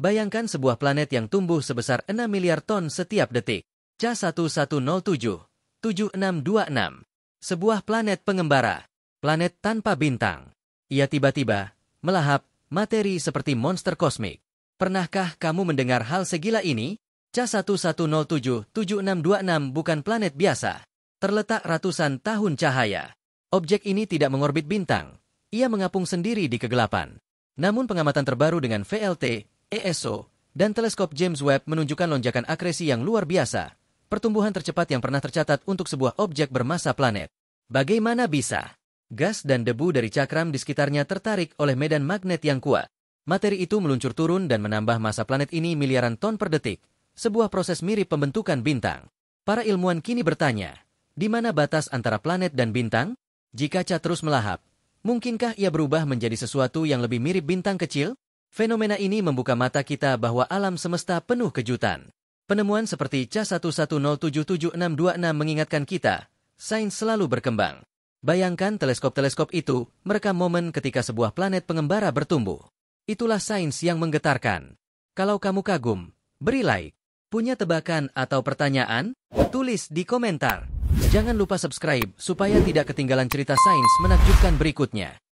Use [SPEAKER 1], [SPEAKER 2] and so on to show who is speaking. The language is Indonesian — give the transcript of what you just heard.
[SPEAKER 1] Bayangkan sebuah planet yang tumbuh sebesar 6 miliar ton setiap detik. C1107, 7626. Sebuah planet pengembara, planet tanpa bintang. Ia tiba-tiba melahap materi seperti monster kosmik. Pernahkah kamu mendengar hal segila ini? C1107-7626 bukan planet biasa. Terletak ratusan tahun cahaya. Objek ini tidak mengorbit bintang. Ia mengapung sendiri di kegelapan. Namun pengamatan terbaru dengan VLT ESO, dan teleskop James Webb menunjukkan lonjakan akresi yang luar biasa, pertumbuhan tercepat yang pernah tercatat untuk sebuah objek bermasa planet. Bagaimana bisa? Gas dan debu dari cakram di sekitarnya tertarik oleh medan magnet yang kuat. Materi itu meluncur turun dan menambah masa planet ini miliaran ton per detik, sebuah proses mirip pembentukan bintang. Para ilmuwan kini bertanya, di mana batas antara planet dan bintang? Jika cat terus melahap, mungkinkah ia berubah menjadi sesuatu yang lebih mirip bintang kecil? Fenomena ini membuka mata kita bahwa alam semesta penuh kejutan. Penemuan seperti C11077626 mengingatkan kita, sains selalu berkembang. Bayangkan teleskop-teleskop itu merekam momen ketika sebuah planet pengembara bertumbuh. Itulah sains yang menggetarkan. Kalau kamu kagum, beri like. Punya tebakan atau pertanyaan? Tulis di komentar. Jangan lupa subscribe supaya tidak ketinggalan cerita sains menakjubkan berikutnya.